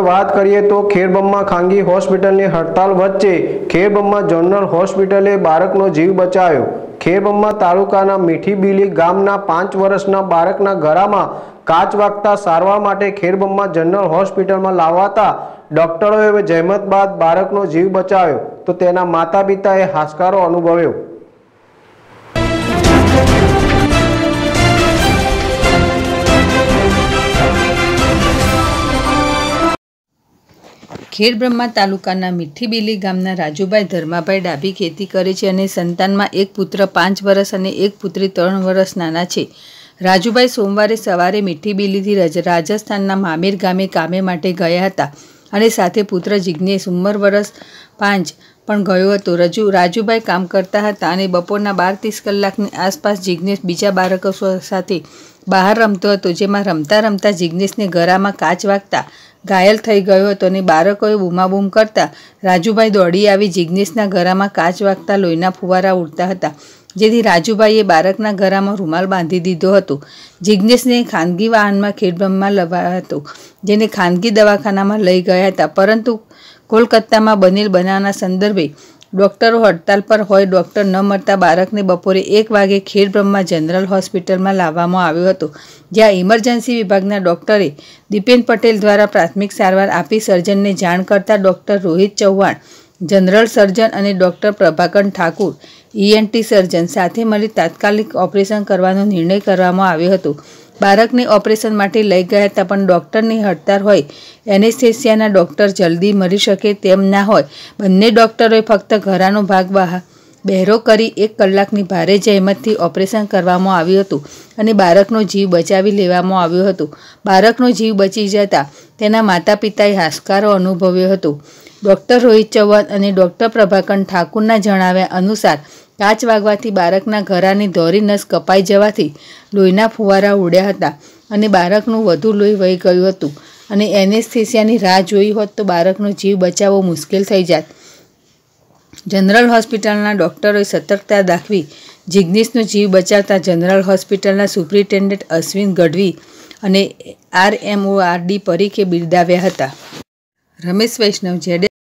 વાત કરીએ તો ખેરબમમાં ખાનગી હોસ્પિટલની હડતાલ વચ્ચે ખેરબમમાં જનરલ હોસ્પિટલે બાળકનો જીવ બચાવ્યો ખેરબમમાં તાલુકાના મીઠીબીલી ગામના પાંચ વર્ષના બાળકના ગળામાં કાચ વાગતા સારવાર માટે ખેરબમમાં જનરલ હોસ્પિટલમાં લાવાતા ડોક્ટરોએ જહેમત બાદ બાળકનો જીવ બચાવ્યો તો તેના માતા પિતાએ હાશકારો અનુભવ્યો ખેડબ્રહ્મા તાલુકાના મીઠીબીલી ગામના રાજુભાઈ ધર્માભાઈ ડાભી ખેતી કરે છે અને સંતાનમાં એક પુત્ર પાંચ વર્ષ અને એક પુત્રી ત્રણ વર્ષ નાના છે રાજુભાઈ સોમવારે સવારે મીઠીબીલીથી રાજસ્થાનના મામેર ગામે કામે માટે ગયા હતા અને સાથે પુત્ર જિજ્ઞેશ ઉંમર વર્ષ પાંચ પણ ગયો હતો રજુ રાજુભાઈ કામ કરતા હતા અને બપોરના બાર ત્રીસ કલાકની આસપાસ જિજ્ઞેશ બીજા બાળકો સાથે બહાર રમતો હતો જેમાં રમતા રમતા જિગ્નેશને ગરામાં કાચ વાગતા ઘાયલ થઈ ગયો હતો અને બાળકોએ બૂમાબૂમ કરતા રાજુભાઈ દોડી આવી જિગ્નેશના ગરામાં કાચ વાગતા લોહીના ફુવારા ઉડતા હતા જેથી રાજુભાઈએ બાળકના ગરામાં રૂમાલ બાંધી દીધો હતો જિગ્નેશને ખાનગી વાહનમાં ખેડબ્રમમાં લવાયો હતો જેને ખાનગી દવાખાનામાં લઈ ગયા હતા પરંતુ કોલકાતામાં બનેલ બનાવના સંદર્ભે ડૉક્ટરો હડતાલ પર હોય ડૉક્ટર ન મળતા બાળકને બપોરે એક વાગે ખેડબ્રહ્મા જનરલ હોસ્પિટલમાં લાવવામાં આવ્યો હતો જ્યાં ઇમરજન્સી વિભાગના ડૉક્ટરે દીપેન પટેલ દ્વારા પ્રાથમિક સારવાર આપી સર્જનને જાણ કરતા doctor Rohit Chauhan general surgeon અને doctor Prabhakar Thakur ENT surgeon સાથે મળી તાત્કાલિક ઓપરેશન કરવાનો નિર્ણય કરવામાં આવ્યો હતો બાળકને ઓપરેશન માટે લઈ ગયા હતા પણ ડૉક્ટરની હડતાળ હોય એનેસ્થેસિયાના ડૉક્ટર જલ્દી મળી શકે તેમ ના હોય બંને ડૉક્ટરોએ ફક્ત ઘરાનો ભાગ બહાર બહેરો કરી એક કલાકની ભારે જહેમતથી ઓપરેશન કરવામાં આવ્યું હતું અને બાળકનો જીવ બચાવી લેવામાં આવ્યો હતો બાળકનો જીવ બચી જતાં તેના માતા પિતાએ હાશકારો અનુભવ્યો હતો ડૉક્ટર રોહિત ચૌહાણ અને ડૉક્ટર પ્રભાકર ઠાકુરના જણાવ્યા અનુસાર કાચ વાગવાથી બાળકના ઘરાની ધોરી નસ કપાઈ જવાથી લોહીના ફુવારા ઉડ્યા હતા અને બાળકનું વધુ લોહી વહી ગયું હતું અને એનેસ્થિસિયાની રાહ જોઈ હોત તો બાળકનો જીવ બચાવવો મુશ્કેલ થઈ જાત જનરલ હોસ્પિટલના ડૉક્ટરોએ સતર્કતા દાખવી જિગ્નેશનો જીવ બચાવતા જનરલ હોસ્પિટલના સુપ્રિન્ટેન્ડન્ટ અશ્વિન ગઢવી અને આરએમઓઆરડી પરીખે બિરદાવ્યા હતા રમેશ વૈષ્ણવ જેડે